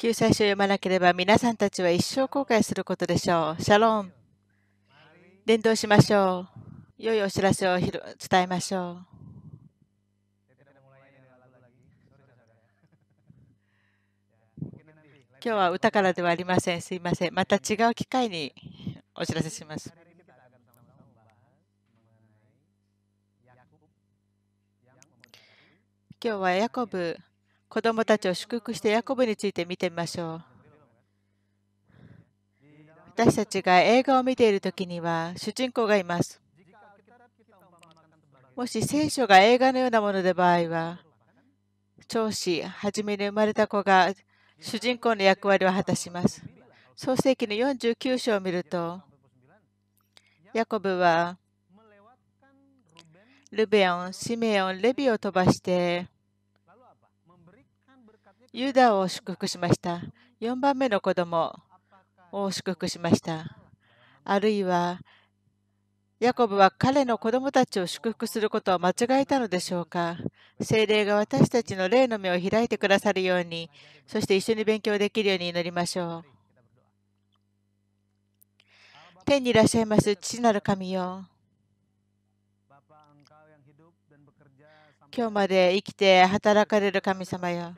救済書を読まなければ皆さんたちは一生後悔することでしょう。シャロン。伝道しましょう。良いお知らせを伝えましょう。今日は歌からではありません。すいません。また違う機会にお知らせします。今日はヤコブ子供たちを祝福してヤコブについて見てみましょう。私たちが映画を見ている時には主人公がいます。もし聖書が映画のようなもので場合は、長子、初めに生まれた子が主人公の役割を果たします。創世紀の49章を見ると、ヤコブはルベオン、シメオン、レビを飛ばして、ユダを祝福しました。4番目の子供を祝福しました。あるいは、ヤコブは彼の子供たちを祝福することを間違えたのでしょうか精霊が私たちの霊の目を開いてくださるように、そして一緒に勉強できるように祈りましょう。天にいらっしゃいます父なる神よ今日まで生きて働かれる神様よ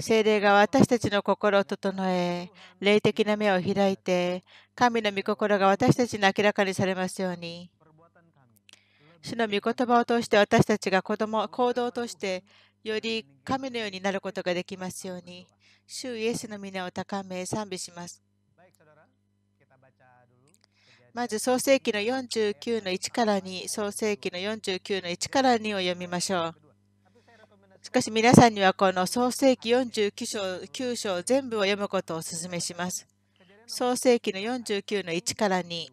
精霊が私たちの心を整え、霊的な目を開いて、神の御心が私たちに明らかにされますように。主の御言葉を通して私たちが子供行動を通してより神のようになることができますように。主イエスの皆を高め賛美します。まず創世記の49の1から2、創世記の49の1から2を読みましょう。しかし皆さんにはこの創世記49章 ,9 章全部を読むことをお勧めします。創世記の49の1から2。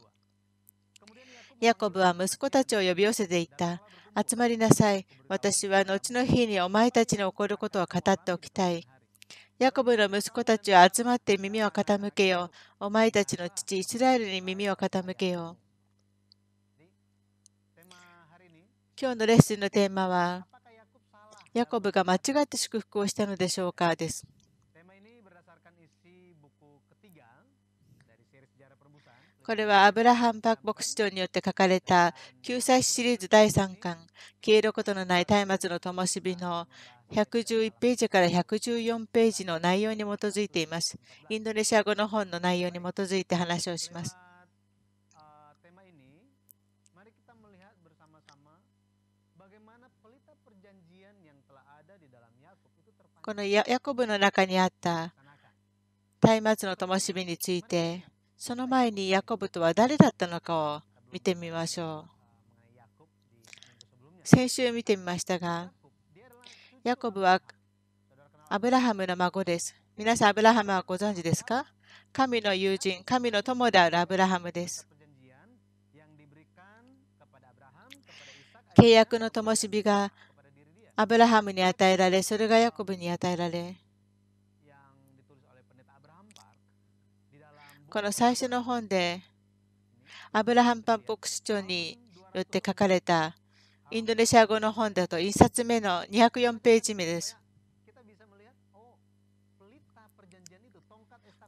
ヤコブは息子たちを呼び寄せていった。集まりなさい。私は後の日にお前たちに起こることを語っておきたい。ヤコブの息子たちは集まって耳を傾けよう。お前たちの父、イスラエルに耳を傾けよう。今日のレッスンのテーマは、ヤコブが間違って祝福をしたのでしょうかです。これはアブラハム・パク牧師長によって書かれた救済シリーズ第3巻消えることのない松明の灯火の111ページから114ページの内容に基づいています。インドネシア語の本の内容に基づいて話をします。このヤコブの中にあった松明の灯火について、その前にヤコブとは誰だったのかを見てみましょう。先週見てみましたが、ヤコブはアブラハムの孫です。皆さん、アブラハムはご存知ですか神の友人、神の友であるアブラハムです。契約の灯火がアブラハムに与えられ、それがヤコブに与えられ、この最初の本で、アブラハム・パンポクス長によって書かれたインドネシア語の本だと1冊目の204ページ目です。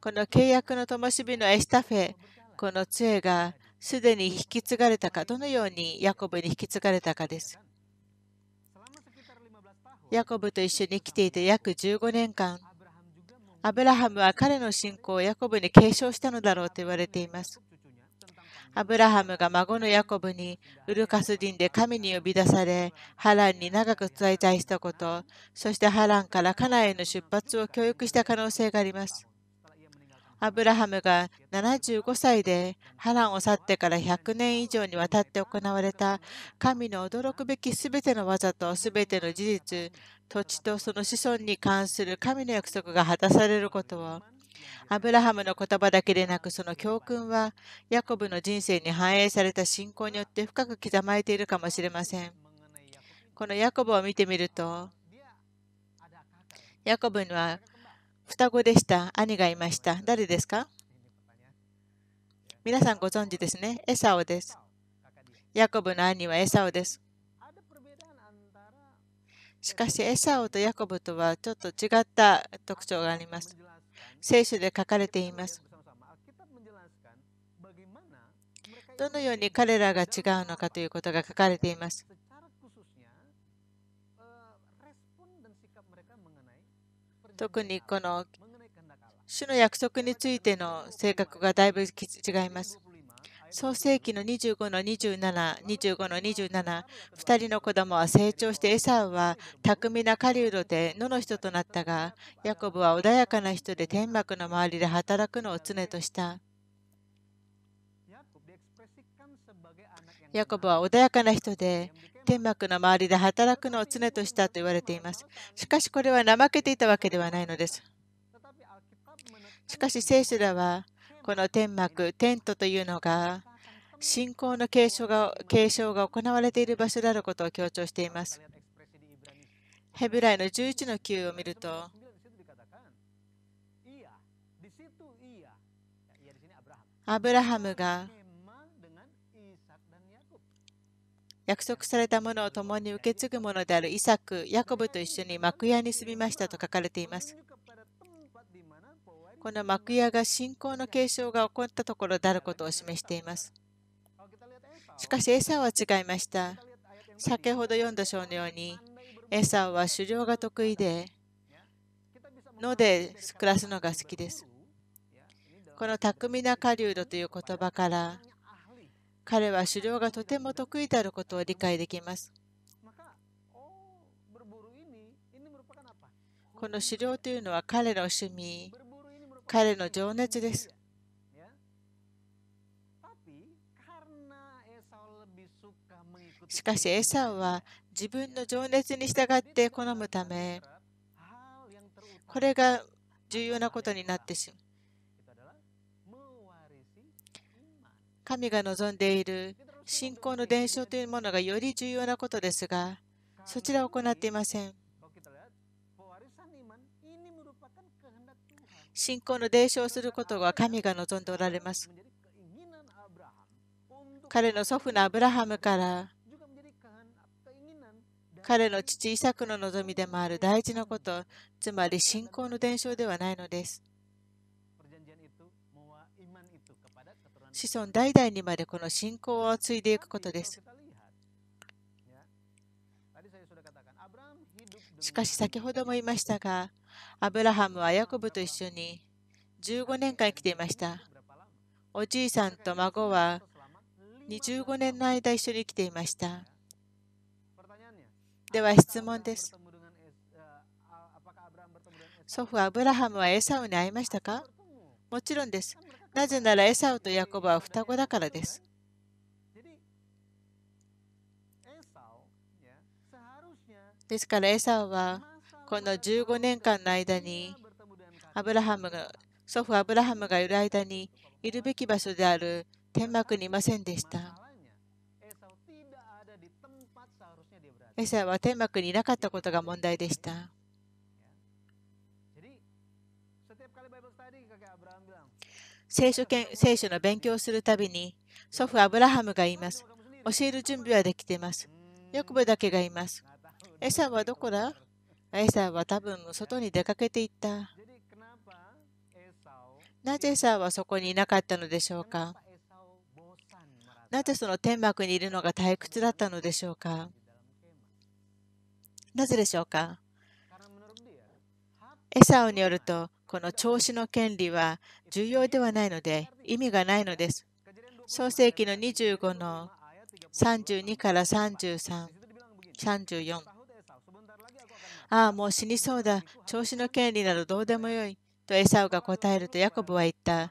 この契約の灯火のエスタフェ、この杖がすでに引き継がれたか、どのようにヤコブに引き継がれたかです。ヤコブと一緒にきていて約15年間、アブラハムは彼の信仰をヤコブに継承したのだろうと言われています。アブラハムが孫のヤコブにウルカスディンで神に呼び出され、ハランに長く伝えたいしたこと、そしてハランからカナへの出発を教育した可能性があります。アブラハムが75歳でハランを去ってから100年以上にわたって行われた神の驚くべきすべての技とすべての事実、土地とその子孫に関する神の約束が果たされることを。アブラハムの言葉だけでなくその教訓はヤコブの人生に反映された信仰によって深く刻まれているかもしれません。このヤコブを見てみると、ヤコブには双子でした。兄がいました。誰ですか皆さんご存知ですね。エサオです。ヤコブの兄はエサオです。しかし、エサオとヤコブとはちょっと違った特徴があります。聖書で書かれています。どのように彼らが違うのかということが書かれています。特にこの主の約束についての性格がだいぶ違います。創世紀の25の27、25の27、2人の子供は成長してエサウは巧みな狩人で野の人となったが、ヤコブは穏やかな人で天幕の周りで働くのを常とした。ヤコブは穏やかな人で天幕の周りで働くのを常としたと言われています。しかしこれは怠けていたわけではないのです。しかし聖書ではこの天幕、テントというのが信仰の継承が継承が行われている場所であることを強調しています。ヘブライの11の9を見ると、アブラハムが約束されたものを共に受け継ぐものであるイサク、ヤコブと一緒に幕屋に住みましたと書かれています。この幕屋が信仰の継承が起こったところであることを示しています。しかし、エサは違いました。先ほど読んだ章のように、エサは狩猟が得意で、ので暮らすのが好きです。この巧みな狩人という言葉から、彼は狩猟がとても得意であることを理解できます。この狩猟というのは彼の趣味、彼の情熱です。しかし、エサウは自分の情熱に従って好むため、これが重要なことになってしまう。神が望んでいる信仰の伝承というものがより重要なことですが、そちらを行っていません。信仰の伝承することは神が望んでおられます。彼の祖父のアブラハムから彼の父イサクの望みでもある大事なこと、つまり信仰の伝承ではないのです。子孫代々にまでこの信仰を継いでいくことです。しかし先ほども言いましたが、アブラハムはヤコブと一緒に15年間生きていました。おじいさんと孫は25年の間一緒に生きていました。では質問です。祖父アブラハムはエサウに会いましたかもちろんです。なぜならエサウとヤコブは双子だからです。ですからエサウはこの15年間の間にアブラハムが祖父アブラハムがいる間にいるべき場所である天幕にいませんでした。エサは天幕にいなかったことが問題でした。聖書権聖書の勉強をするたびに、祖父アブラハムが言います。教える準備はできています。ヨクブだけがいます。エサはどこだエサは多分外に出かけていった。なぜエサはそこにいなかったのでしょうかなぜその天幕にいるのが退屈だったのでしょうかなぜでしょうかエサオによるとこの調子の権利は重要ではないので意味がないのです。創世紀の25の32から33、34。ああ、もう死にそうだ。調子の権利などどうでもよい。とエサウが答えるとヤコブは言った。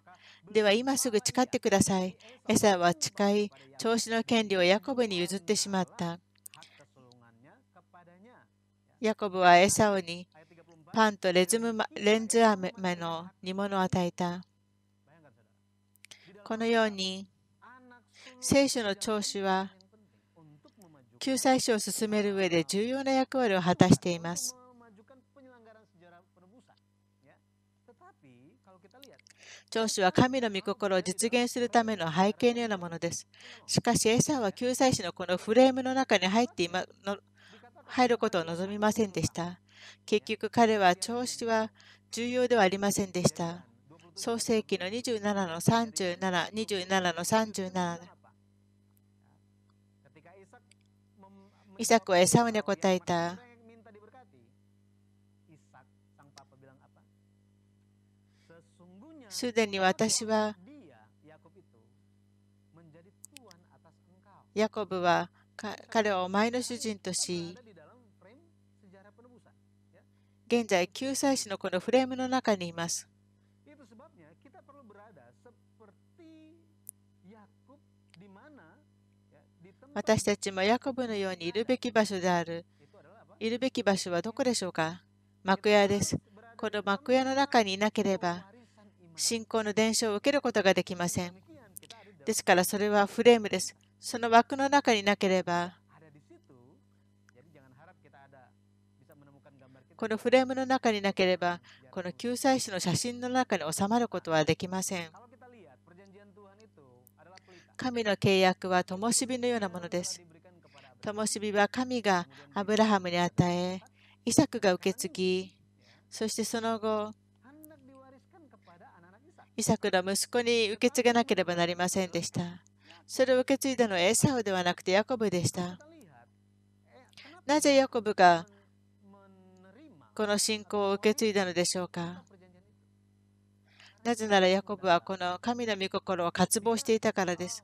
では今すぐ誓ってください。エサは誓い、調子の権利をヤコブに譲ってしまった。ヤコブはエサオにパンとレズムレンズ飴の煮物を与えた。このように、聖書の聴取は、救済書を進める上で重要な役割を果たしています。聴取は神の御心を実現するための背景のようなものです。しかし、エサは救済士のこのフレームの中に入って今の入ることを望みませんでした。結局彼は調子は重要ではありませんでした。創世紀の27の37、27の37。イサクはエサウに答えた。すでに私はヤコブは彼をお前の主人とし、現在、救済士のこのフレームの中にいます。私たちもヤコブのようにいるべき場所である。いるべき場所はどこでしょうか幕屋です。この幕屋の中にいなければ、信仰の伝承を受けることができません。ですから、それはフレームです。その枠の中になければ、このフレームの中になければ、この救済士の写真の中に収まることはできません。神の契約は灯火のようなものです。灯火は神がアブラハムに与え、イサクが受け継ぎ、そしてその後、イサクの息子に受け継がなければなりませんでした。それを受け継いだのはエサウではなくてヤコブでした。なぜヤコブがこの信仰を受け継いだのでしょうかなぜならヤコブはこの神の御心を渇望していたからです。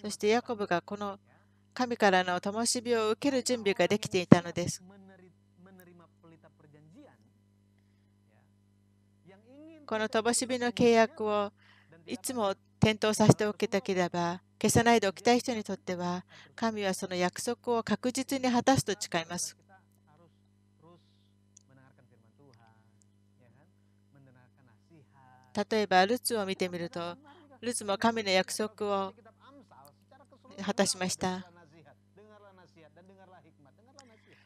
そしてヤコブがこの神からの灯火を受ける準備ができていたのです。この灯火の契約をいつも点灯させておけたければ、消さないでおきたい人にとっては、神はその約束を確実に果たすと誓います。例えば、ルツを見てみると、ルツも神の約束を果たしました。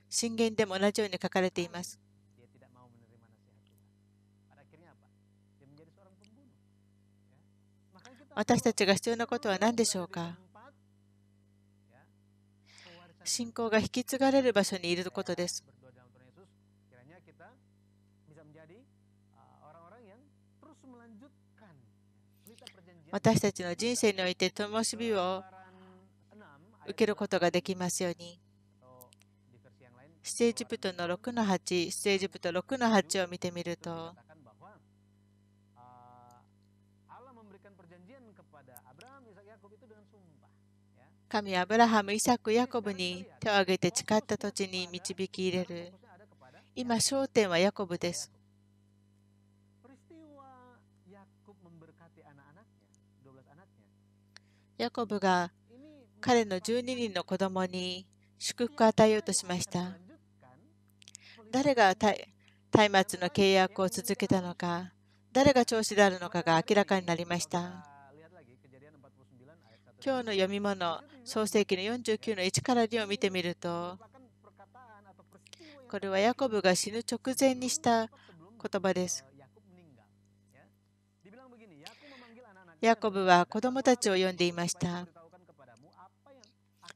信玄でも同じように書かれています。私たちが必要なことは何でしょうか信仰が引き継がれる場所にいることです。私たちの人生において灯火を受けることができますように。テージプトの6の8、テージプト6の8を見てみると、神アブラハム、イサク、ヤコブに手を挙げて誓った土地に導き入れる。今、焦点はヤコブです。ヤコブが彼の12人の子供に祝福を与えようとしました。誰が松明の契約を続けたのか、誰が調子であるのかが明らかになりました。今日の読み物、創世記の49の1から2を見てみると、これはヤコブが死ぬ直前にした言葉です。ヤコブは子供たちを呼んでいました。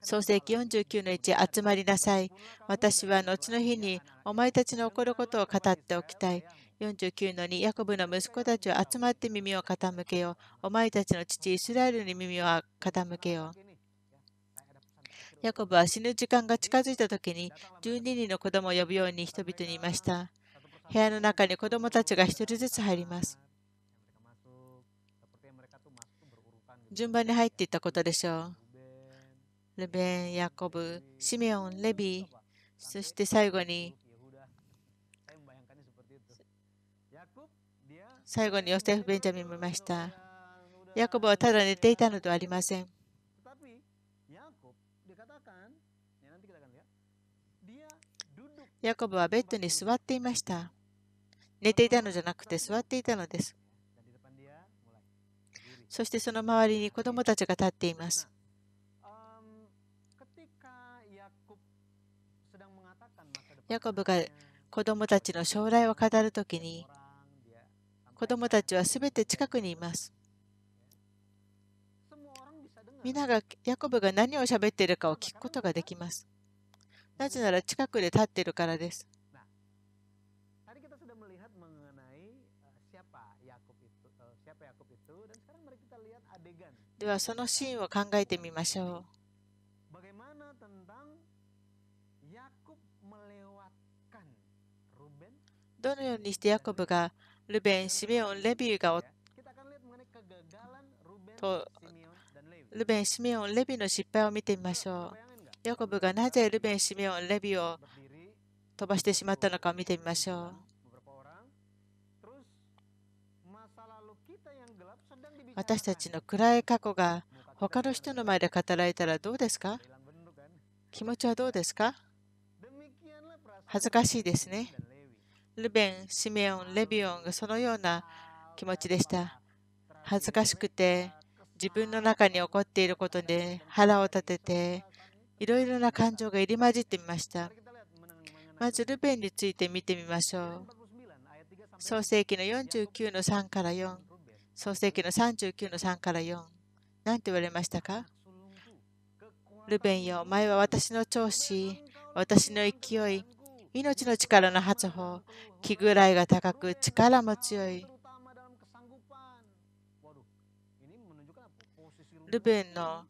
創世記49の1、集まりなさい。私は後の日にお前たちの起こることを語っておきたい。49の2、ヤコブの息子たちは集まって耳を傾けよう。お前たちの父、イスラエルに耳を傾けよう。ヤコブは死ぬ時間が近づいた時に12人の子供を呼ぶように人々に言いました。部屋の中に子供たちが1人ずつ入ります。順番に入っていったことでしょう。ルベン、ヤコブ、シメオン、レビー、そして最後に最後にヨセフ・ベンジャミンもいました。ヤコブはただ寝ていたのではありません。ヤコブはベッドに座っていました。寝ていたのじゃなくて座っていたのです。そしてその周りに子供たちが立っています。ヤコブが子供たちの将来を語るときに、子供たちはすべて近くにいます。皆がヤコブが何を喋っているかを聞くことができます。なぜなら近くで立っているからです。ではそのシーンを考えてみましょう。どのようにしてヤコブがルベン、シメオン、レビューがとルベン、シメオン、レビューの失敗を見てみましょう。ヤコブがなぜルベン、シメオン、レビを飛ばしてしまったのかを見てみましょう。私たちの暗い過去が他の人の前で語られたらどうですか気持ちはどうですか恥ずかしいですね。ルベン、シメオン、レビオンがそのような気持ちでした。恥ずかしくて自分の中に起こっていることで腹を立てていろいろな感情が入り混じってみました。まずルベンについて見てみましょう。創世紀の49の3から4、創世紀の39の3から4、何て言われましたかルベンよ、お前は私の調子、私の勢い、命の力の発砲、気ぐらいが高く、力も強い。ルベンの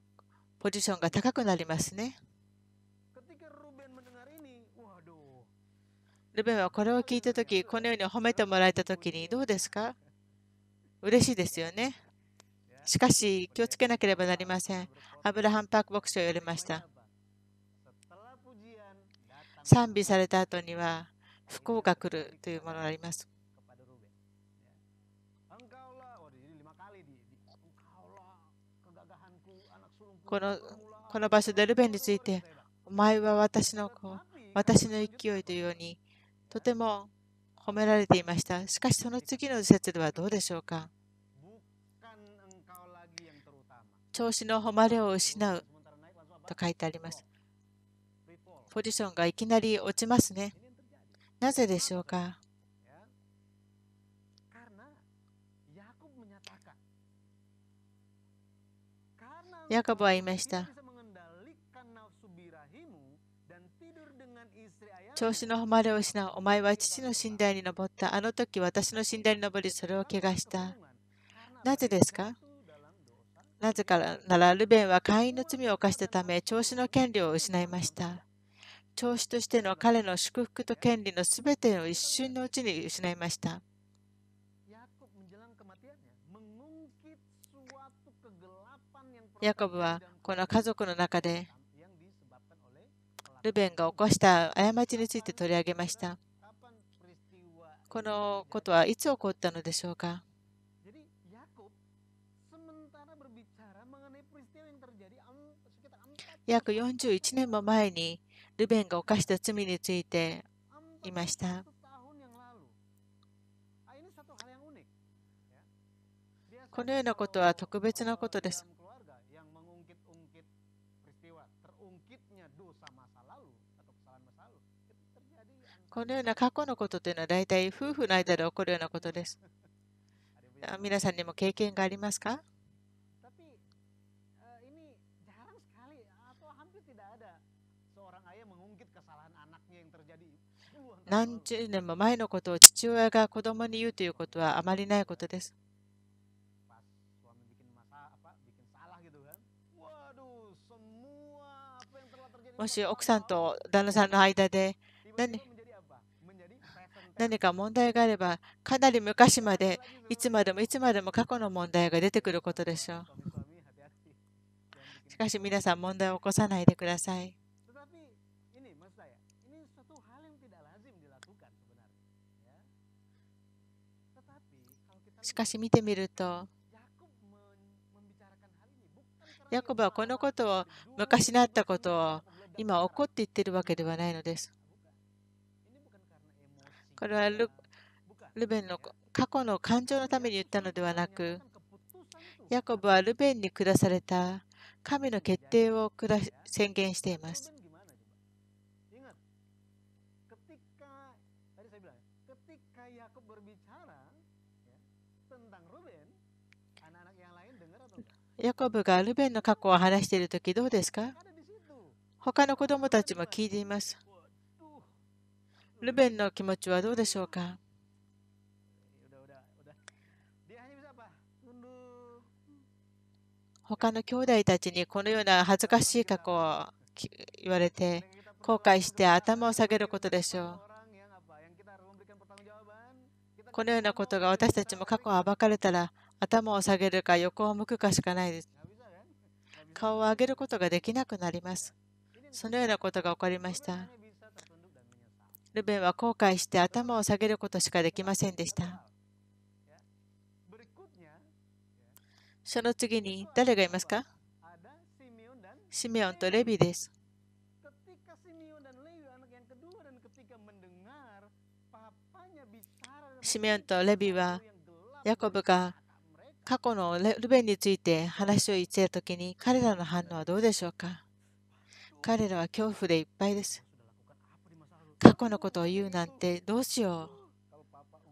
ポジションが高くなりますね。ルベンはこれを聞いたとき、このように褒めてもらえたときにどうですか嬉しいですよね。しかし、気をつけなければなりません。アブラハン・パーク牧師を言われました。賛美された後には、不幸が来るというものがあります。このこの場所でルベンについて、お前は私の子、私の勢いというように、とても褒められていました。しかし、その次の説ではどうでしょうか。調子の誉れを失うと書いてあります。ポジションがいきなり落ちますね。なぜでしょうかヤコブは言いました。調子の誉れを失う。お前は父の寝台に登った。あの時私の寝台に登り、それを怪我した。なぜですかなぜかなら、ルベンは会員の罪を犯したため、調子の権利を失いました。調子としての彼の祝福と権利のすべてを一瞬のうちに失いました。ヤコブはこの家族の中でルベンが起こした過ちについて取り上げました。このことはいつ起こったのでしょうか約41年も前にルベンが犯した罪についていました。このようなことは特別なことです。このような過去のことというのは大体夫婦の間で起こるようなことです。皆さんにも経験がありますか何十年も前のことを父親が子供に言うということはあまりないことです。もし奥さんと旦那さんの間で何何か問題があれば、かなり昔まで、いつまでもいつまでも過去の問題が出てくることでしょう。しかし皆さん、問題を起こさないでください。しかし見てみると、ヤコブはこのことを昔なったことを今怒って言ってるわけではないのです。これはルルベンの過去の感情のために言ったのではなく、ヤコブはルベンに下された神の決定を宣言しています。ヤコブがルベンの過去を話しているときどうですか他の子供たちも聞いています。ルベンの気持ちはどうでしょうか他の兄弟たちにこのような恥ずかしい過去を言われて後悔して頭を下げることでしょう。このようなことが私たちも過去を暴かれたら頭を下げるか横を向くかしかないです。顔を上げることができなくなります。そのようなことが起こりました。ルベンは後悔して頭を下げることしかできませんでした。その次に誰がいますかシメオンとレビです。シメオンとレビはヤコブが過去のルベンについて話を言っているときに彼らの反応はどうでしょうか彼らは恐怖でいっぱいです。過去のことを言うなんてどうしよう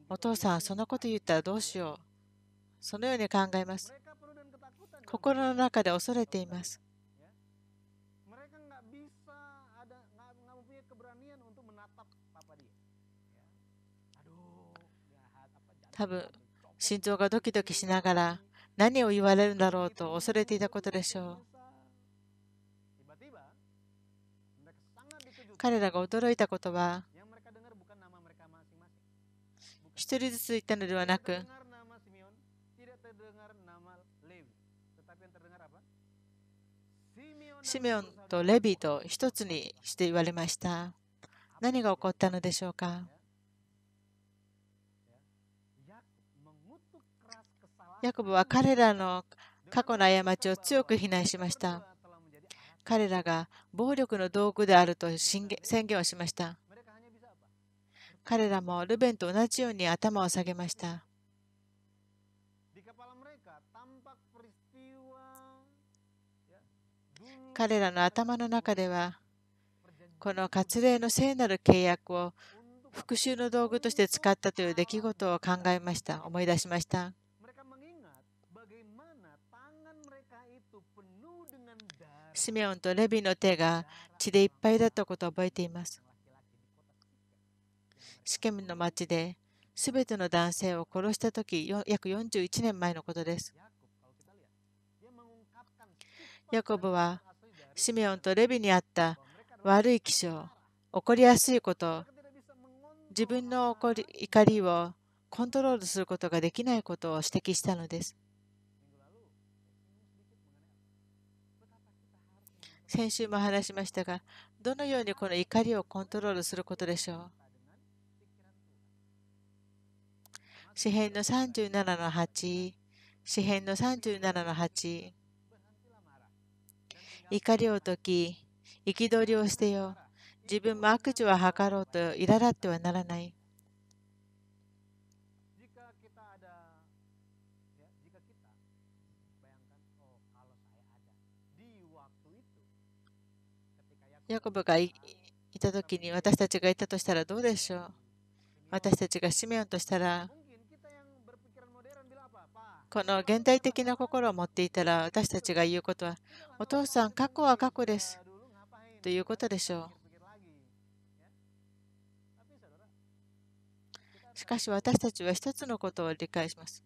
お父さんそのこと言ったらどうしようそのように考えます心の中で恐れています多分心臓がドキドキしながら何を言われるんだろうと恐れていたことでしょう彼らが驚いたことは、一人ずつ言ったのではなく、シメオンとレビィと一つにして言われました。何が起こったのでしょうかヤコブは彼らの過去の過ちを強く非難しました。彼らが暴力の道具であると宣言をしました。彼らもルベンと同じように頭を下げました。彼らの頭の中では、この割礼の聖なる契約を復讐の道具として使ったという出来事を考えました、思い出しました。シメオンとレビの手が血でいっぱいだったことを覚えています。シケムの町で全ての男性を殺したとき、約41年前のことです。ヤコブはシメオンとレビにあった悪い気象、起こりやすいこと、自分の怒り怒りをコントロールすることができないことを指摘したのです。先週も話しましたが、どのようにこの怒りをコントロールすることでしょう。詩篇の37の8、詩篇の37の8、怒りを解き、憤りを捨てよう。自分も悪事は図ろうと苛立ってはならない。ヤコブがいた時に私たちがいたとしたらどうでしょう私たちがシメオンとしたらこの現代的な心を持っていたら私たちが言うことはお父さん過去は過去ですということでしょうしかし私たちは一つのことを理解します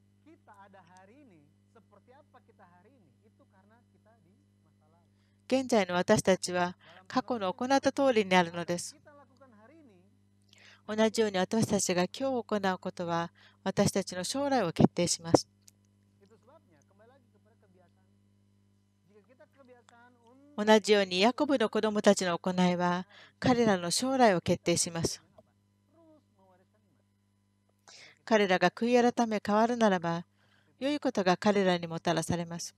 現在の私たちは過去の行った通りにあるのです。同じように私たちが今日行うことは私たちの将来を決定します。同じようにヤコブの子供たちの行いは彼らの将来を決定します。彼らが悔い改め変わるならば良いことが彼らにもたらされます。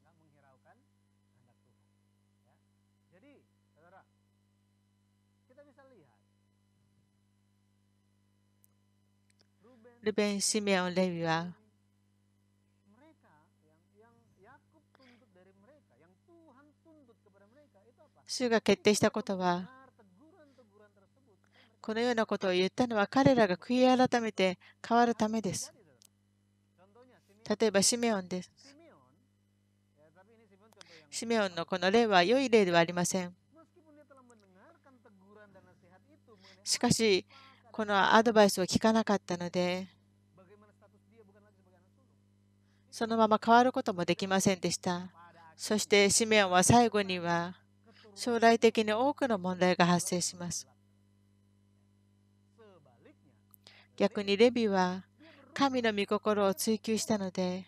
ルベン、シメオン、レビは主が決定したことはこのようなことを言ったのは彼らが悔い改めて変わるためです。例えばシメオンです。シメオンのこの例は良い例ではありません。しかし、このアドバイスを聞かなかったので、そのまま変わることもできませんでした。そしてシメオンは最後には将来的に多くの問題が発生します。逆にレビは神の御心を追求したので、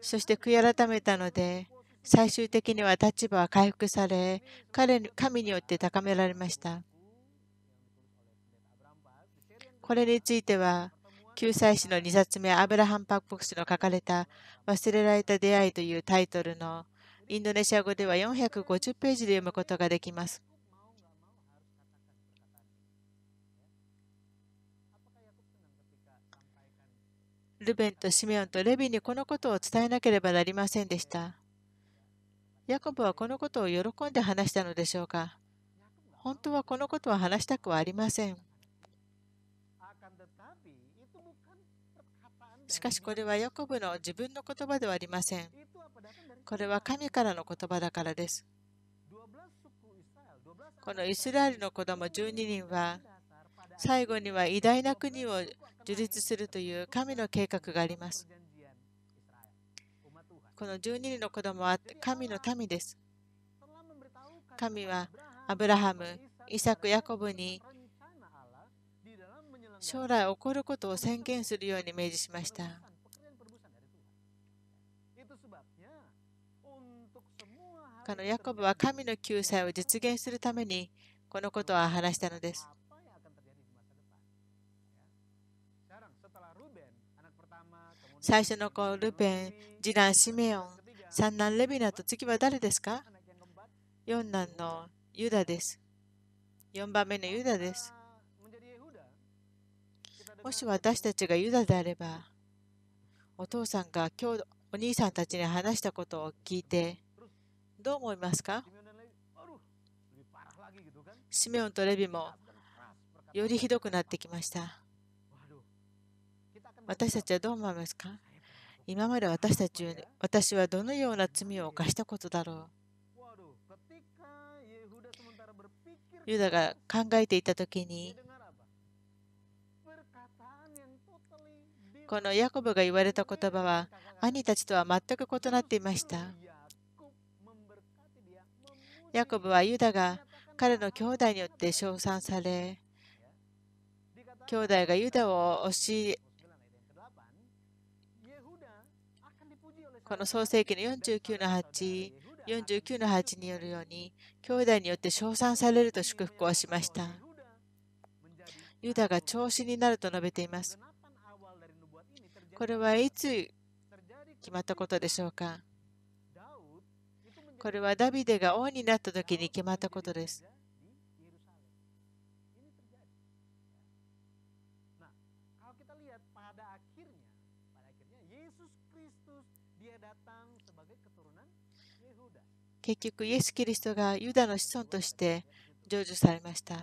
そして悔い改めたので、最終的には立場は回復され、彼に神によって高められました。これについては、救済士の2冊目、アブラハン・パク牧の書かれた忘れられた出会いというタイトルのインドネシア語では450ページで読むことができます。ルベンとシメオンとレビにこのことを伝えなければなりませんでした。ヤコブはこのことを喜んで話したのでしょうか本当はこのことは話したくはありません。しかしこれはヤコブの自分の言葉ではありません。これは神からの言葉だからです。このイスラエルの子供12人は最後には偉大な国を樹立するという神の計画があります。この12人の子供は神の民です。神はアブラハム、イサク、ヤコブに将来起こることを宣言するように命じしました。このヤコブは神の救済を実現するためにこのことは話したのです。最初の子、ルペン、次男、シメオン、三男、レビナと次は誰ですか四男のユダです。4番目のユダです。もし私たちがユダであれば、お父さんが今日お兄さんたちに話したことを聞いて、どう思いますかシメオンとレビもよりひどくなってきました。私たちはどう思いますか今まで私たち私はどのような罪を犯したことだろうユダが考えていた時にこのヤコブが言われた言葉は兄たちとは全く異なっていました。ヤコブはユダが彼の兄弟によって称賛され、兄弟がユダを押し、この創世紀の49の8、49の8によるように、兄弟によって称賛されると祝福をしました。ユダが調子になると述べています。これはいつ決まったことでしょうかこれはダビデが王になった時に決まったことです。結局、イエス・キリストがユダの子孫として成就されました。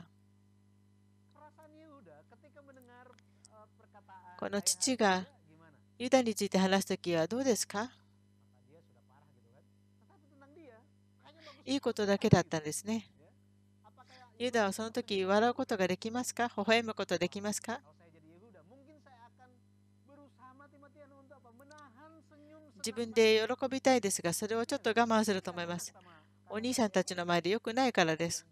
この父がユダについて話すときはどうですかいいことだけだったんですね。ユダはその時笑うことができますか微笑むことできますか自分で喜びたいですが、それをちょっと我慢すると思います。お兄さんたちの前でよくないからです。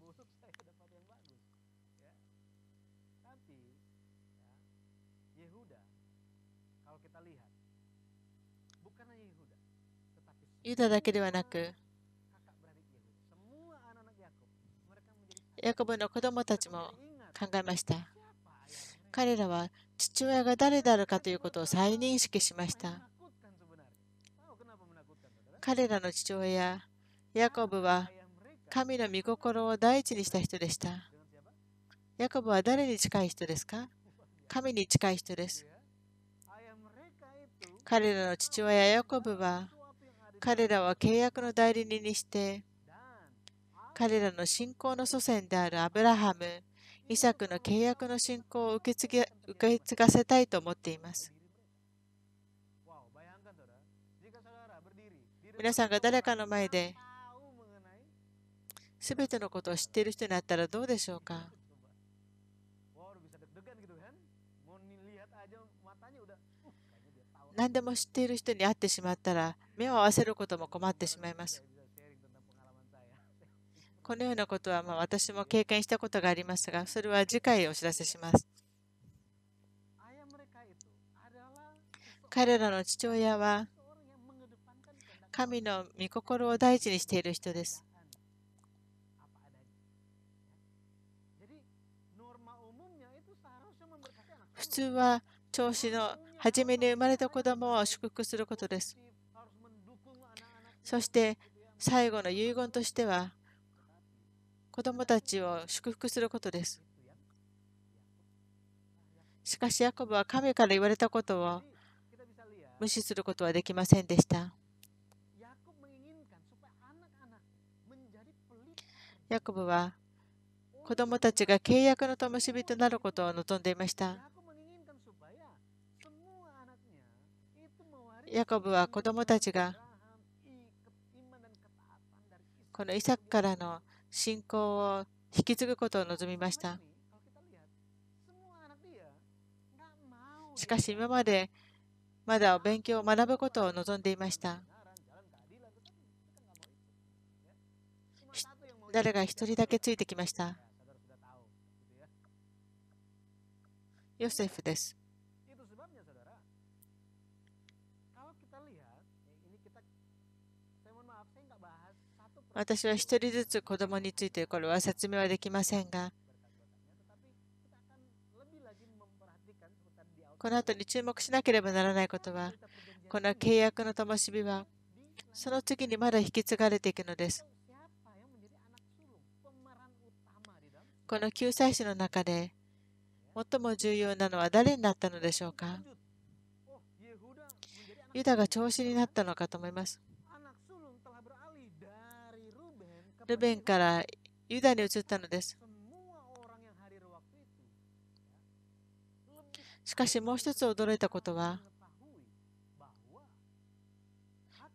ユダだけではなく、ヤコブの子供たちも考えました。彼らは父親が誰であるかということを再認識しました。彼らの父親ヤコブは神の御心を第一にした人でした。ヤコブは誰に近い人ですか神に近い人です。彼らの父親ヤコブは彼らは契約の代理人にして、彼らの信仰の祖先であるアブラハム、イサクの契約の信仰を受け継ぎ受け継がせたいと思っています。皆さんが誰かの前で全てのことを知っている人になったらどうでしょうか何でも知っている人に会ってしまったら目を合わせることも困ってしまいます。このようなことはまあ私も経験したことがありますが、それは次回お知らせします。彼らの父親は神の御心を大事にしている人です。普通は調子の初めに生まれた子供を祝福することです。そして最後の遺言としては子供たちを祝福することです。しかしヤコブは神から言われたことを無視することはできませんでした。ヤコブは子供たちが契約の灯火となることを望んでいました。ヤコブは子供たちがこのイサクからの信仰を引き継ぐことを望みました。しかし今までまだ勉強を学ぶことを望んでいました。誰が一人だけついてきました。ヨセフです。私は1人ずつ子供についてこれは説明はできませんが、この後に注目しなければならないことは、この契約の灯火は、その次にまだ引き継がれていくのです。この救済史の中で、最も重要なのは誰になったのでしょうかユダが調子になったのかと思います。ルベンからユダに移ったのです。しかしもう一つ驚いたことは、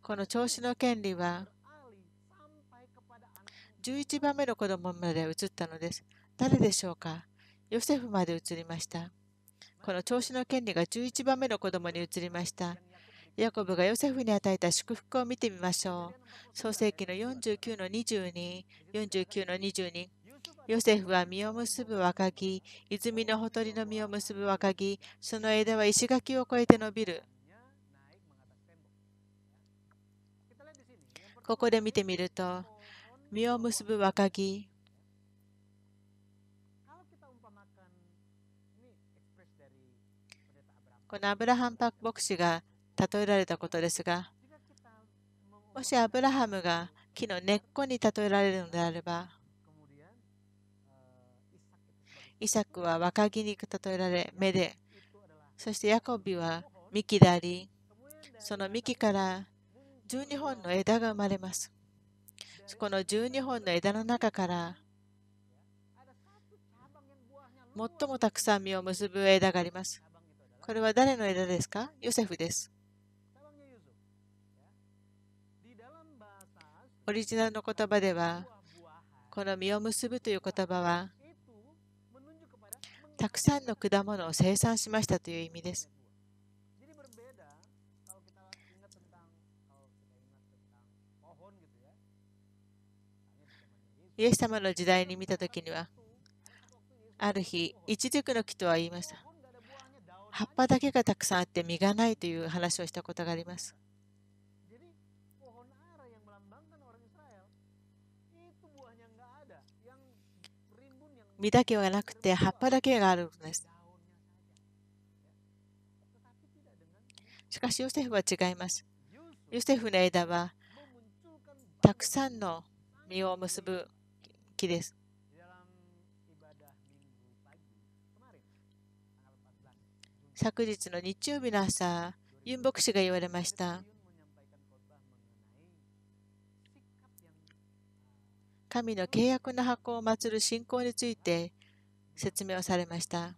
この調子の権利は、11番目の子供まで移ったのです。誰でしょうかヨセフまで移りました。この調子の権利が11番目の子供に移りました。ヤコブがヨセフに与えた祝福を見てみましょう。創世記の49の22、49の22。ヨセフは実を結ぶ若木、泉のほとりの実を結ぶ若木、その枝は石垣を越えて伸びる。ここで見てみると、実を結ぶ若木、このアブラハン・パック牧師が例えられたことですが、もしアブラハムが木の根っこに例えられるのであれば、イサクは若木に例えられ、目で、そしてヤコビは幹であり、その幹から12本の枝が生まれます。この12本の枝の中から、最もたくさん実を結ぶ枝があります。これは誰の枝ですかヨセフです。オリジナルの言葉では、この実を結ぶという言葉は、たくさんの果物を生産しましたという意味です。イエス様の時代に見たときには、ある日、一塾の木とは言いました。葉っぱだけがたくさんあって実がないという話をしたことがあります。実だけはなくて葉っぱだけがあるんです。しかしヨセフは違います。ヨセフの枝はたくさんの実を結ぶ木です。昨日の日曜日の朝、ユン牧師が言われました。神の契約の箱を祀る信仰について説明をされました。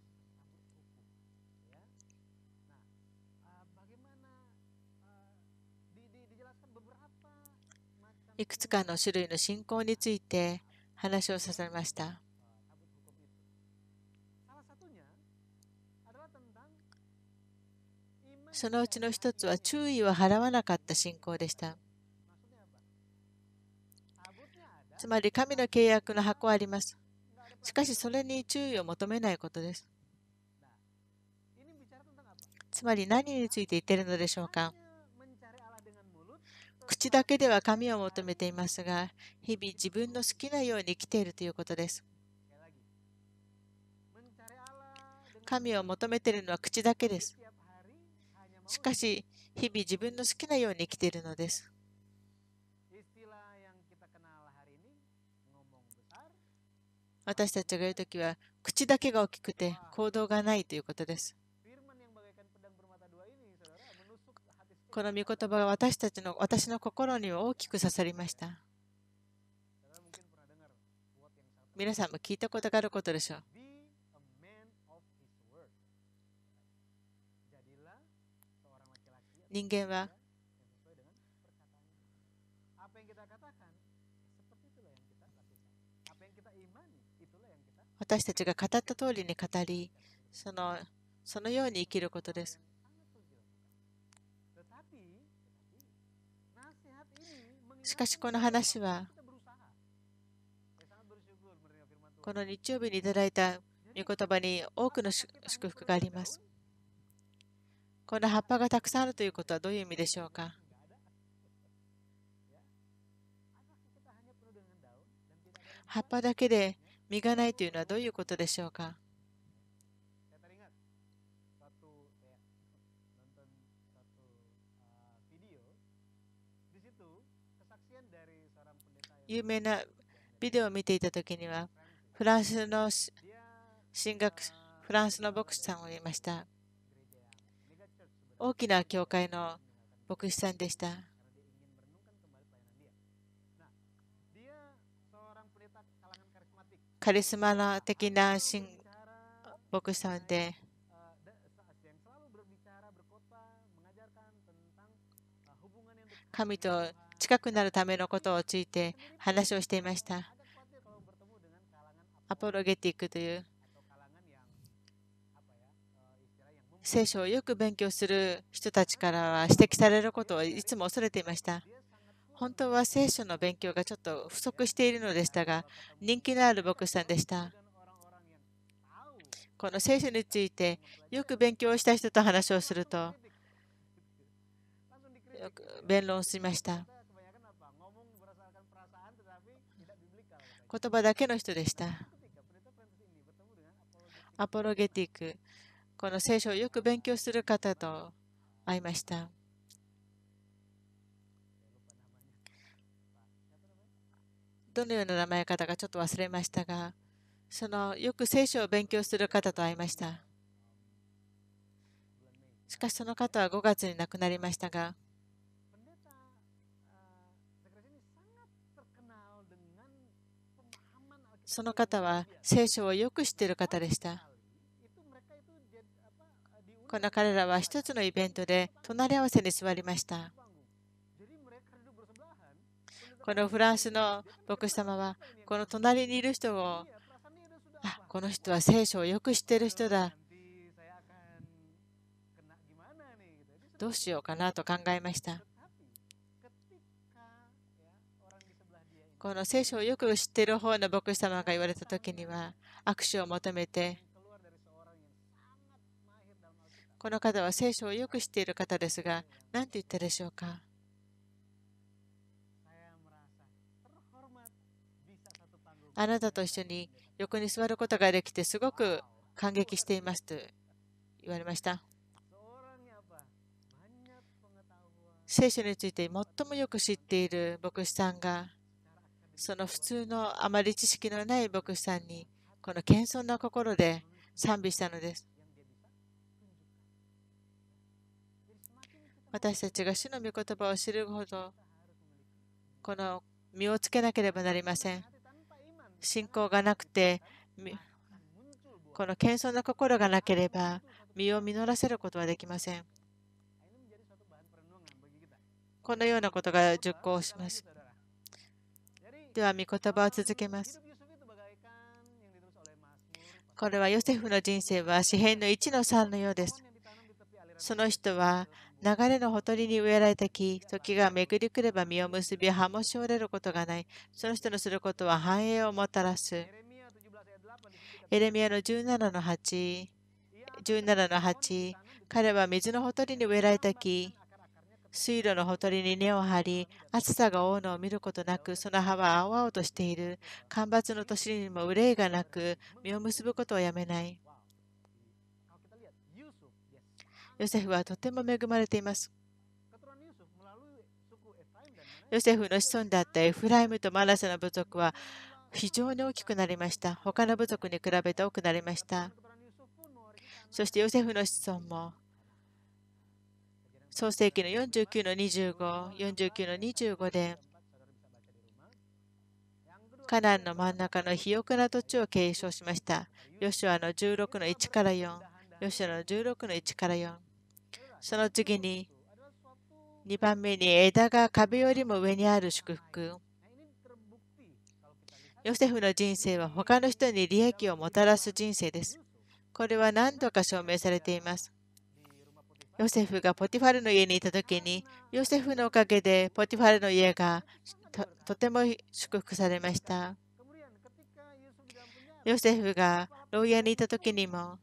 いくつかの種類の信仰について話をさせました。そのうちの一つは注意を払わなかった信仰でした。つまり神の契約の箱はあります。しかし、それに注意を求めないことです。つまり何について言っているのでしょうか口だけでは神を求めていますが、日々自分の好きなように生きているということです。神を求めているのは口だけです。しかし、日々自分の好きなように生きているのです。私たちがいるときは、口だけが大きくて行動がないということです。この御言葉が私たちの私の心に大きく刺さりました。皆さんも聞いたことがあることでしょう。人間は私たちが語った通りに語りそのそのように生きることです。しかしこの話はこの日曜日にいただいた御言葉に多くの祝福があります。この葉っぱがたくさんあるということはどういう意味でしょうか葉っぱだけで身がないというのはどういうことでしょうか有名なビデオを見ていた時にはフランスの進学フランスの牧師さんをいました大きな教会の牧師さんでしたカリスマ的な牧師さんで、神と近くなるためのことをついて話をしていました。アポロゲティックという聖書をよく勉強する人たちからは指摘されることをいつも恐れていました。本当は聖書の勉強がちょっと不足しているのでしたが、人気のある牧師さんでした。この聖書についてよく勉強した人と話をすると、よく弁論しました。言葉だけの人でした。アポロゲティック、この聖書をよく勉強する方と会いました。どのような名前方かちょっと忘れましたが、そのよく聖書を勉強する方と会いました。しかしその方は5月に亡くなりましたが、その方は聖書をよく知っている方でした。この彼らは一つのイベントで隣り合わせに座りました。このフランスの牧師様は、この隣にいる人を、あこの人は聖書をよく知っている人だ。どうしようかなと考えました。この聖書をよく知っている方の牧師様が言われたときには、握手を求めて、この方は聖書をよく知っている方ですが、何て言ったでしょうか。あなたと一緒に横に座ることができてすごく感激していますと言われました。聖書について最もよく知っている牧師さんがその普通のあまり知識のない牧師さんにこの謙遜な心で賛美したのです。私たちが主の御言葉を知るほどこの身をつけなければなりません。信仰がなくて、この謙遜な心がなければ、身を実らせることはできません。このようなことが熟考します。では、御言葉を続けます。これはヨセフの人生は詩篇の1の3のようです。その人は流れのほとりに植えられた木、時が巡りくれば実を結び、葉もしおれることがない。その人のすることは繁栄をもたらす。エレミアの17の8、17の8、彼は水のほとりに植えられた木、水路のほとりに根を張り、暑さが多いのを見ることなく、その葉は青々としている。干ばつの年にも憂いがなく、実を結ぶことをやめない。ヨセフはとても恵まれています。ヨセフの子孫だったエフライムとマラセの部族は非常に大きくなりました。他の部族に比べて多くなりました。そしてヨセフの子孫も創世紀の49の25、49の25でカナンの真ん中の肥沃な土地を継承しました。ヨシュアの16の1から4、ヨシュアの16の1から4。その次に、2番目に枝が壁よりも上にある祝福。ヨセフの人生は他の人に利益をもたらす人生です。これは何度か証明されています。ヨセフがポティファルの家にいた時に、ヨセフのおかげでポティファルの家がとても祝福されました。ヨセフが牢屋にいた時にも、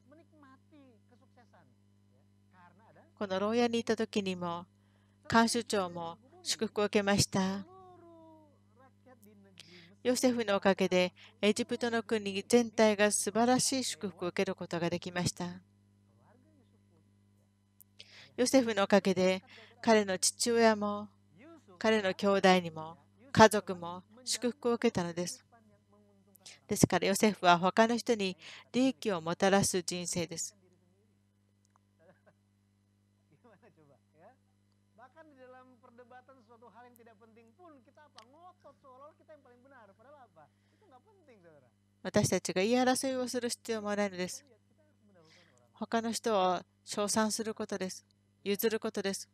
この牢屋にいた時にも、看守長も祝福を受けました。ヨセフのおかげで、エジプトの国全体が素晴らしい祝福を受けることができました。ヨセフのおかげで、彼の父親も、彼の兄弟にも、家族も祝福を受けたのです。ですから、ヨセフは他の人に利益をもたらす人生です。私たちが言い争いをする必要もないのです。他の人を称賛することです。譲ることです。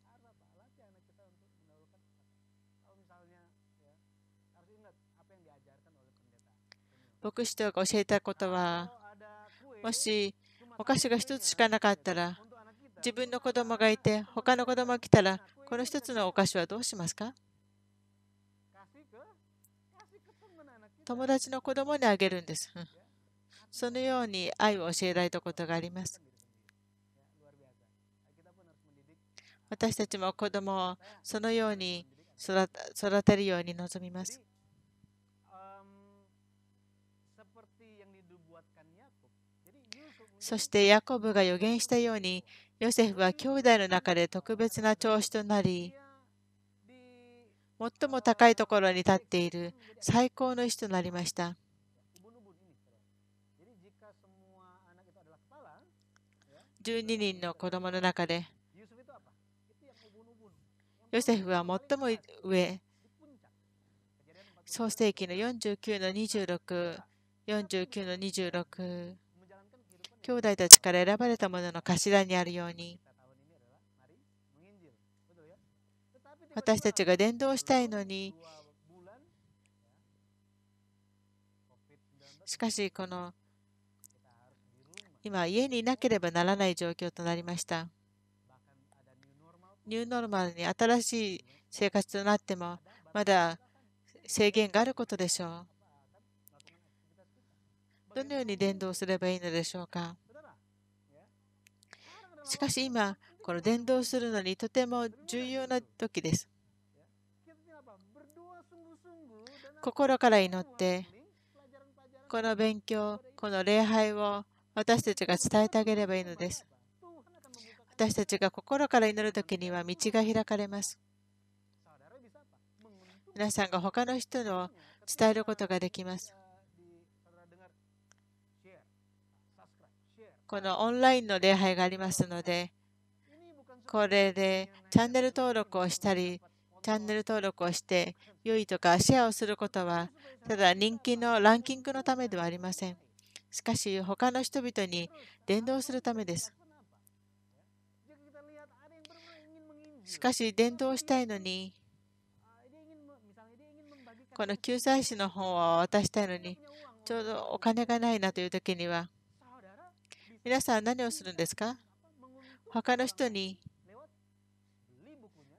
牧師とが教えたことは、もしお菓子が1つしかなかったら、自分の子供がいて、他の子供が来たら、この1つのお菓子はどうしますか友達の子供にあげるんです。そのように愛を教えられたことがあります。私たちも子供をそのように育てるように望みます。そしてヤコブが予言したようにヨセフは兄弟の中で特別な調子となり最も高いところに立っている最高の石となりました。12人の子供の中で、ヨセフは最も上、創世紀の49の26、49の26、兄弟たちから選ばれたものの頭にあるように、私たちが伝道したいのにしかしこの今家にいなければならない状況となりましたニューノーマルに新しい生活となってもまだ制限があることでしょうどのように伝道すればいいのでしょうかしかし今この伝道するのにとても重要な時です。心から祈って、この勉強、この礼拝を私たちが伝えてあげればいいのです。私たちが心から祈る時には道が開かれます。皆さんが他の人の伝えることができます。このオンラインの礼拝がありますので、これでチャンネル登録をしたり、チャンネル登録をして、良いとかシェアをすることは、ただ人気のランキングのためではありません。しかし、他の人々に伝道するためです。しかし、伝道したいのに、この救済士の本を渡したいのに、ちょうどお金がないなという時には、皆さん何をするんですか他の人に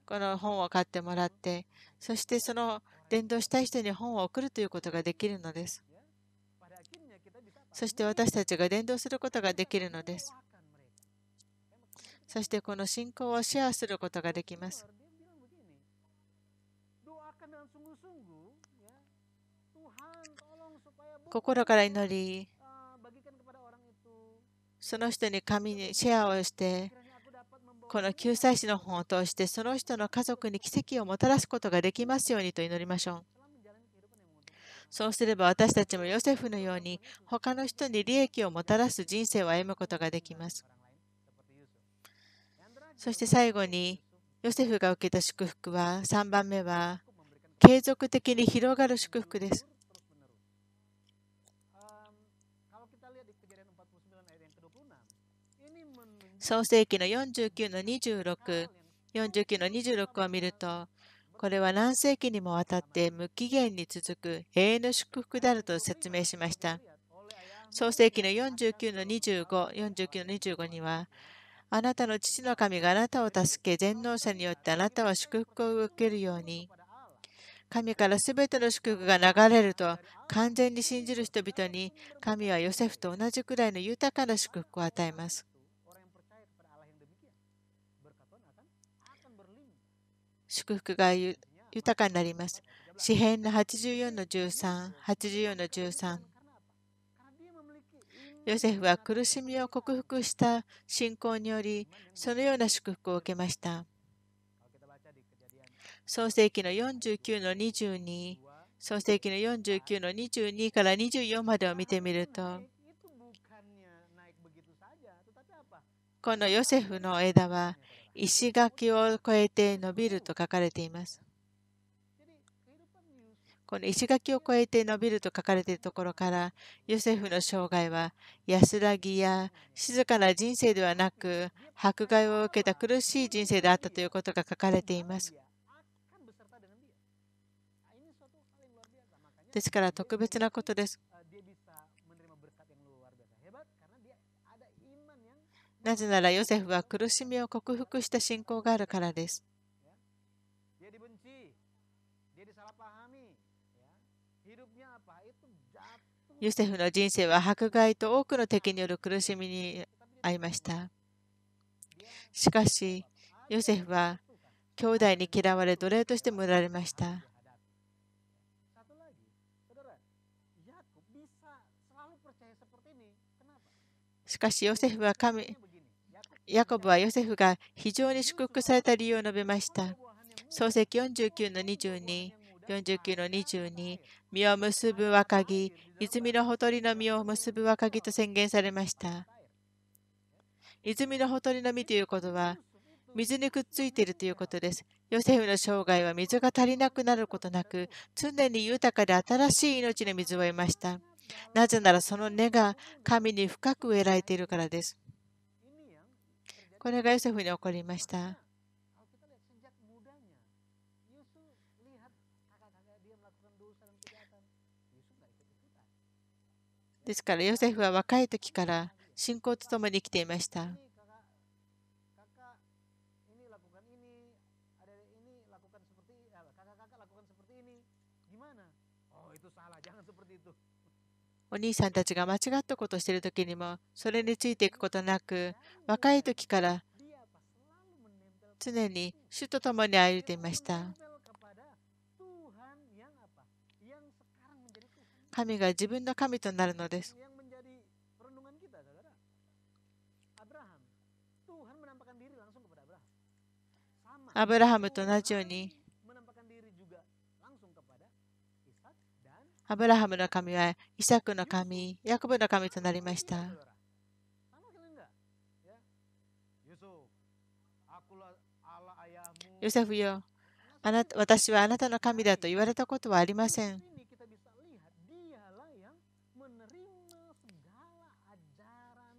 この本を買ってもらって、そしてその伝道したい人に本を送るということができるのです。そして私たちが伝道することができるのです。そしてこの信仰をシェアすることができます。心から祈り、その人に神にシェアをして、この救済師の本を通してその人の家族に奇跡をもたらすことができますようにと祈りましょう。そうすれば私たちもヨセフのように他の人に利益をもたらす人生を歩むことができます。そして最後にヨセフが受けた祝福は3番目は継続的に広がる祝福です。創世記の49の26、49の26を見ると、これは何世紀にもわたって無期限に続く永遠の祝福であると説明しました。創世紀の49の25、49の25には、あなたの父の神があなたを助け、全能者によってあなたは祝福を受けるように、神からすべての祝福が流れると、完全に信じる人々に、神はヨセフと同じくらいの豊かな祝福を与えます。祝福が豊かになります。詩篇の84の13、84の13。ヨセフは苦しみを克服した信仰により、そのような祝福を受けました。創世紀の49の22、創世紀の49の22から24までを見てみると、このヨセフの枝は石垣を越えて伸びると書かれています。この石垣を越えて伸びると書かれているところから、ヨセフの生涯は安らぎや静かな人生ではなく、迫害を受けた苦しい人生であったということが書かれています。ですから特別なことです。なぜならヨセフは苦しみを克服した信仰があるからです。ヨセフの人生は迫害と多くの敵による苦しみに遭いました。しかし、ヨセフは兄弟に嫌われ奴隷としても売られました。しかし、ヨセフは神ヤコブはヨセフが非常に祝福された理由を述べました。創世記49の22、49の22、実を結ぶ若木、泉のほとりの実を結ぶ若木と宣言されました。泉のほとりの実ということは、水にくっついているということです。ヨセフの生涯は水が足りなくなることなく、常に豊かで新しい命の水を得ました。なぜならその根が神に深く植えられているからです。これがヨセフに起こりました。ですからヨセフは若い時から信仰とともに生きていました。お兄さんたちが間違ったことをしている時にもそれについていくことなく若い時から常に主と共に歩いていました神が自分の神となるのですアブラハムと同じようにアブラハムの神はイサクの神、ヤコブの神となりました。ヨセフよあなた、私はあなたの神だと言われたことはありません。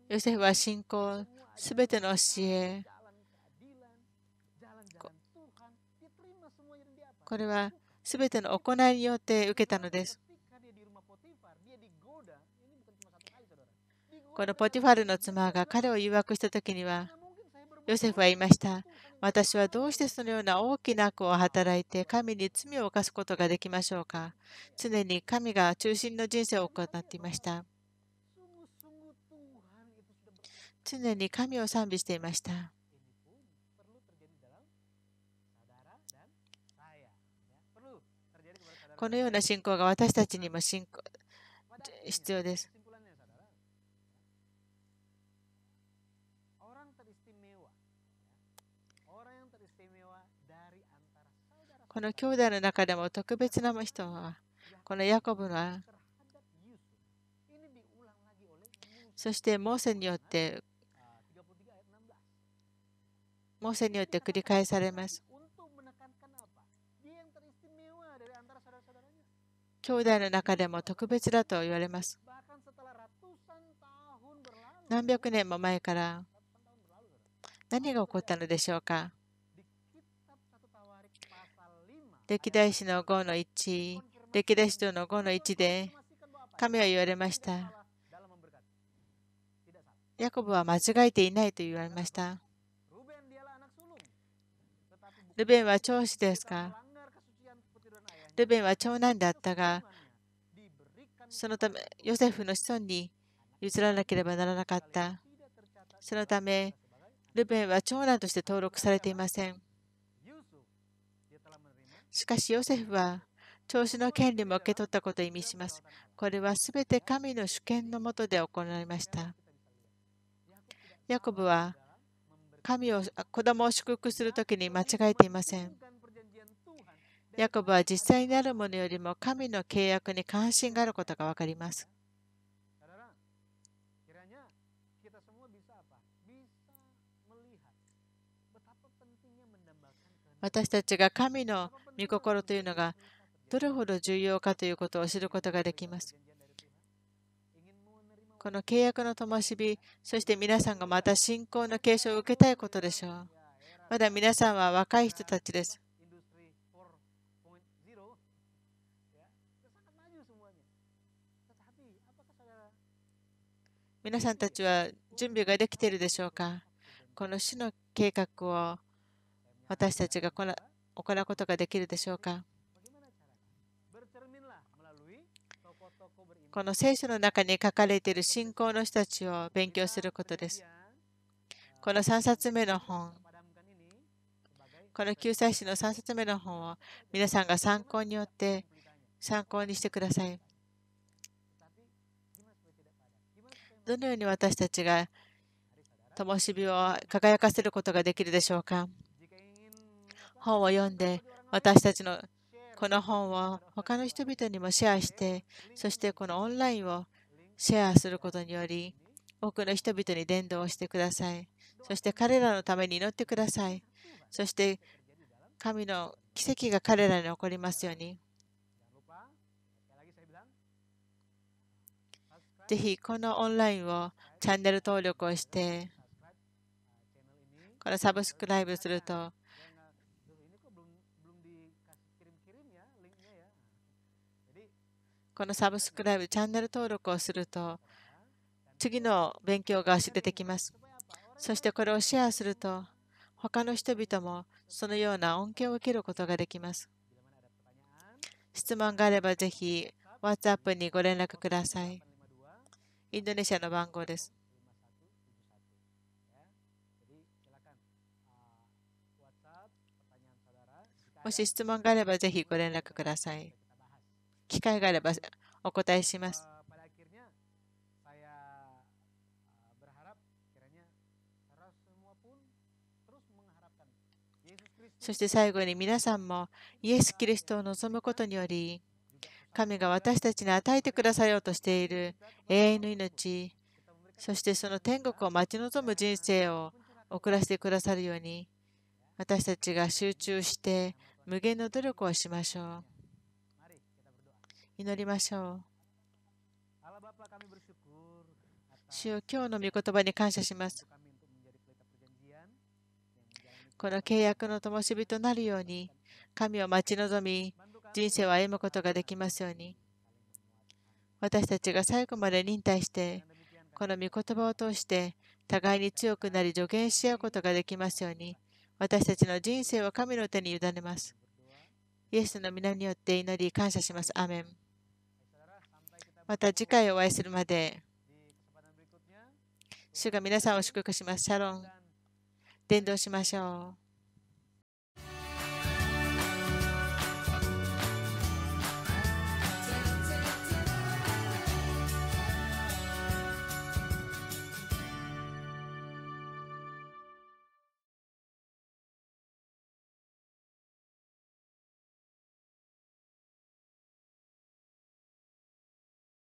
ヨセフは信仰、すべての教え、これはすべての行いによって受けたのです。このポティファルの妻が彼を誘惑した時には、ヨセフは言いました。私はどうしてそのような大きな悪を働いて神に罪を犯すことができましょうか常に神が中心の人生を行っていました。常に神を賛美していました。このような信仰が私たちにも必要です。この兄弟の中でも特別な人は、このヤコブは。そしてモーセによって、モーセによって繰り返されます。兄弟の中でも特別だと言われます。何百年も前から何が起こったのでしょうか歴代史の5の1、歴代史の5の1で、神は言われました。ヤコブは間違えていないと言われました。ルベンは長子ですかルベンは長男だったが、そのため、ヨセフの子孫に譲らなければならなかった。そのため、ルベンは長男として登録されていません。しかしヨセフは調子の権利も受け取ったことを意味します。これはすべて神の主権のもとで行われました。ヤコブは神を子供を祝福するときに間違えていません。ヤコブは実際にあるものよりも神の契約に関心があることが分かります。私たちが神の御心というのがどれほど重要かということを知ることができます。この契約の灯火、そして皆さんがまた信仰の継承を受けたいことでしょう。まだ皆さんは若い人たちです。皆さんたちは準備ができているでしょうかこの主の計画を私たちがこの行うことができるでしょうかこの聖書の中に書かれている信仰の人たちを勉強することです。この3冊目の本、この救済史の3冊目の本を皆さんが参考によって参考にしてください。どのように私たちが灯火を輝かせることができるでしょうか本を読んで、私たちのこの本を他の人々にもシェアして、そしてこのオンラインをシェアすることにより、多くの人々に伝道をしてください。そして彼らのために祈ってください。そして神の奇跡が彼らに起こりますように。ぜひこのオンラインをチャンネル登録をして、このサブスクライブすると、このサブスクライブ、チャンネル登録をすると、次の勉強が出てきます。そしてこれをシェアすると、他の人々もそのような恩恵を受けることができます。質問があればぜひ WhatsApp にご連絡ください。インドネシアの番号です。もし質問があればぜひご連絡ください。機会があればお答えします。そして最後に皆さんもイエス・キリストを望むことにより神が私たちに与えてくださようとしている永遠の命そしてその天国を待ち望む人生を送らせてくださるように私たちが集中して無限の努力をしましょう。祈りましょう。主よ今日の御言葉に感謝します。この契約の灯火となるように、神を待ち望み、人生を歩むことができますように。私たちが最後まで忍耐して、この御言葉を通して、互いに強くなり助言し合うことができますように、私たちの人生は神の手に委ねます。イエスの皆によって祈り、感謝します。アメン。また次回お会いするまで、主が皆さんを祝福します。シャロン。伝道しましょう。